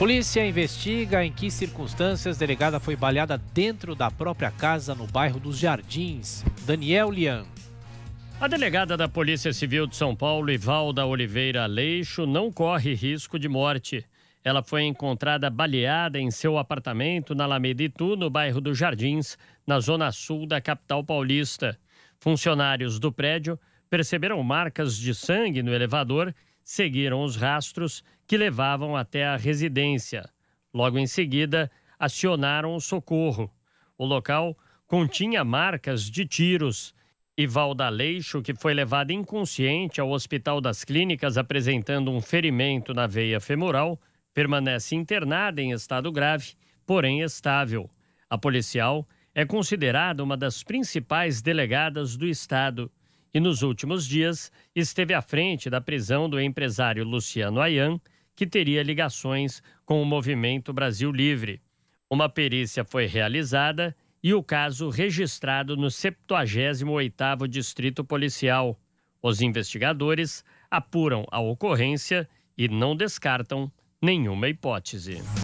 Polícia investiga em que circunstâncias delegada foi baleada dentro da própria casa no bairro dos Jardins. Daniel Lian. A delegada da Polícia Civil de São Paulo, Ivalda Oliveira Leixo, não corre risco de morte. Ela foi encontrada baleada em seu apartamento na Alameda Itu, no bairro dos Jardins, na zona sul da capital paulista. Funcionários do prédio perceberam marcas de sangue no elevador seguiram os rastros que levavam até a residência. Logo em seguida, acionaram o socorro. O local continha marcas de tiros e Valdaleixo, que foi levado inconsciente ao Hospital das Clínicas apresentando um ferimento na veia femoral, permanece internada em estado grave, porém estável. A policial é considerada uma das principais delegadas do estado e, nos últimos dias, esteve à frente da prisão do empresário Luciano Ayan, que teria ligações com o movimento Brasil Livre. Uma perícia foi realizada e o caso registrado no 78º Distrito Policial. Os investigadores apuram a ocorrência e não descartam nenhuma hipótese.